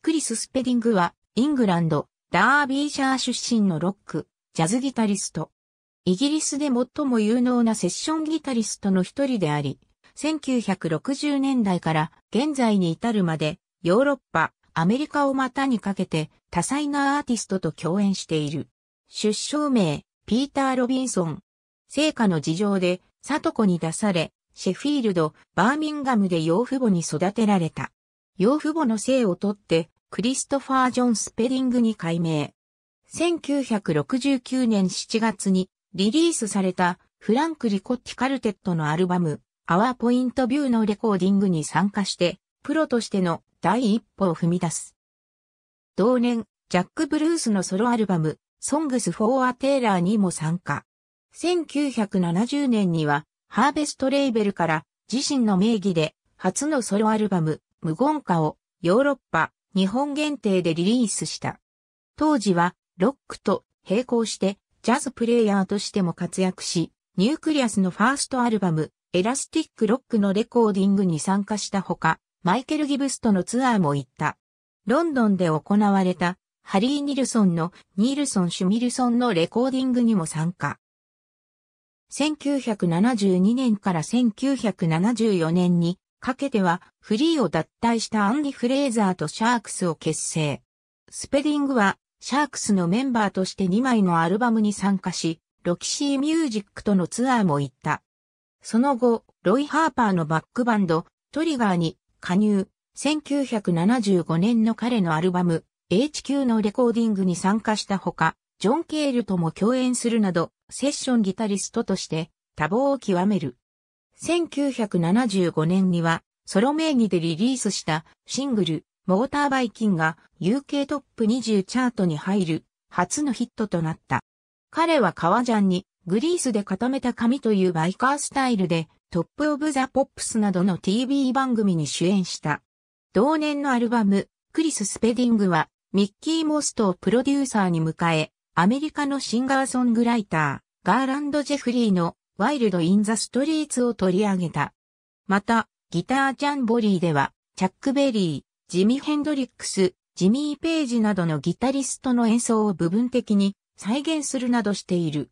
クリス・スペディングは、イングランド、ダービーシャー出身のロック、ジャズギタリスト。イギリスで最も有能なセッションギタリストの一人であり、1960年代から現在に至るまで、ヨーロッパ、アメリカを股にかけて多彩なアーティストと共演している。出生名、ピーター・ロビンソン。成果の事情で、里子に出され、シェフィールド、バーミンガムで養父母に育てられた。養父母の姓を取って、クリストファー・ジョン・スペリングに改名。1969年7月にリリースされたフランク・リコッティ・カルテットのアルバム、アワーポイントビューのレコーディングに参加して、プロとしての第一歩を踏み出す。同年、ジャック・ブルースのソロアルバム、ソングス・フォー・ア・テイラーにも参加。1970年には、ハーベスト・レイベルから自身の名義で初のソロアルバム、無言歌をヨーロッパ、日本限定でリリースした。当時はロックと並行してジャズプレイヤーとしても活躍し、ニュークリアスのファーストアルバム、エラスティックロックのレコーディングに参加したほか、マイケル・ギブスとのツアーも行った。ロンドンで行われたハリー・ニルソンのニールソン・シュミルソンのレコーディングにも参加。1972年から1974年にかけてはフリーを脱退したアンディ・フレーザーとシャークスを結成。スペディングはシャークスのメンバーとして2枚のアルバムに参加し、ロキシーミュージックとのツアーも行った。その後、ロイ・ハーパーのバックバンド、トリガーに加入、1975年の彼のアルバム、HQ のレコーディングに参加したほか、ジョン・ケールとも共演するなど、セッションギタリストとして多忙を極める。1975年には、ソロ名義でリリースしたシングル、モーターバイキンが UK トップ20チャートに入る初のヒットとなった。彼は革ジャンにグリースで固めた髪というバイカースタイルでトップオブザポップスなどの TV 番組に主演した。同年のアルバム、クリス・スペディングはミッキー・モストをプロデューサーに迎え、アメリカのシンガーソングライター、ガーランド・ジェフリーのワイルド・イン・ザ・ストリーツを取り上げた。また、ギター・ジャンボリーでは、チャック・ベリー、ジミ・ヘンドリックス、ジミー・ページなどのギタリストの演奏を部分的に再現するなどしている。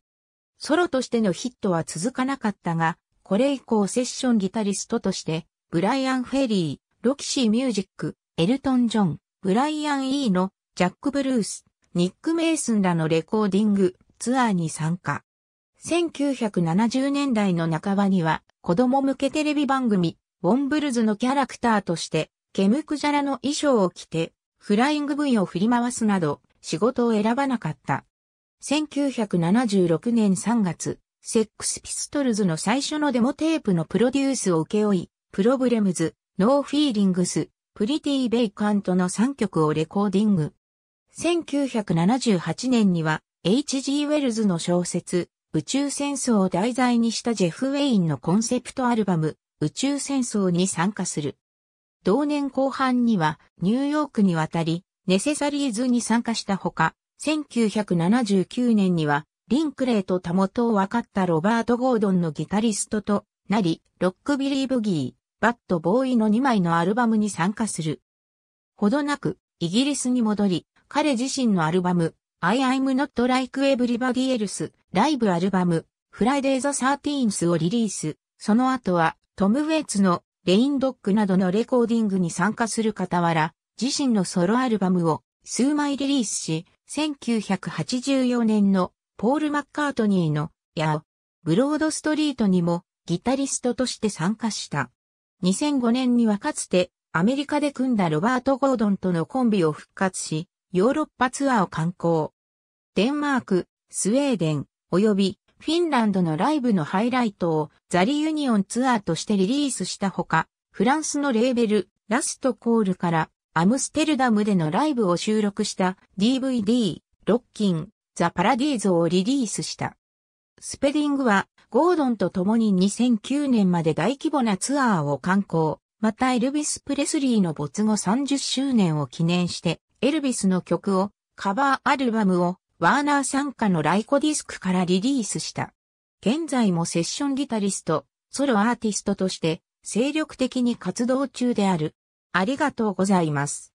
ソロとしてのヒットは続かなかったが、これ以降セッションギタリストとして、ブライアン・フェリー、ロキシー・ミュージック、エルトン・ジョン、ブライアン・イーのジャック・ブルース、ニック・メイスンらのレコーディング、ツアーに参加。1970年代の半ばには、子供向けテレビ番組、ウォンブルズのキャラクターとして、ケムクジャラの衣装を着て、フライング V を振り回すなど、仕事を選ばなかった。1976年3月、セックスピストルズの最初のデモテープのプロデュースを請け負い、プロブレムズ、ノーフィーリングス、プリティ・ベイカントの3曲をレコーディング。1978年には、H.G. ウェルズの小説、宇宙戦争を題材にしたジェフ・ウェインのコンセプトアルバム、宇宙戦争に参加する。同年後半には、ニューヨークに渡り、ネセサリーズに参加したほか、1979年には、リンクレーとたもとを分かったロバート・ゴードンのギタリストとなり、ロックビリー・ブギー、バッド・ボーイの2枚のアルバムに参加する。ほどなく、イギリスに戻り、彼自身のアルバム、I am not like everybody else ライブアルバム Friday the 13th をリリース。その後はトム・ウェイツのレインドッグなどのレコーディングに参加する傍ら自身のソロアルバムを数枚リリースし、1984年のポール・マッカートニーのやブロードストリートにもギタリストとして参加した。2005年にはかつてアメリカで組んだロバート・ゴードンとのコンビを復活し、ヨーロッパツアーを観光。デンマーク、スウェーデン、及びフィンランドのライブのハイライトをザリユニオンツアーとしてリリースしたほか、フランスのレーベル、ラストコールからアムステルダムでのライブを収録した DVD、ロッキン、ザ・パラディーゾをリリースした。スペディングは、ゴードンと共に2009年まで大規模なツアーを観光、またエルビス・プレスリーの没後30周年を記念して、エルビスの曲を、カバーアルバムを、ワーナー参加のライコディスクからリリースした。現在もセッションギタリスト、ソロアーティストとして、精力的に活動中である。ありがとうございます。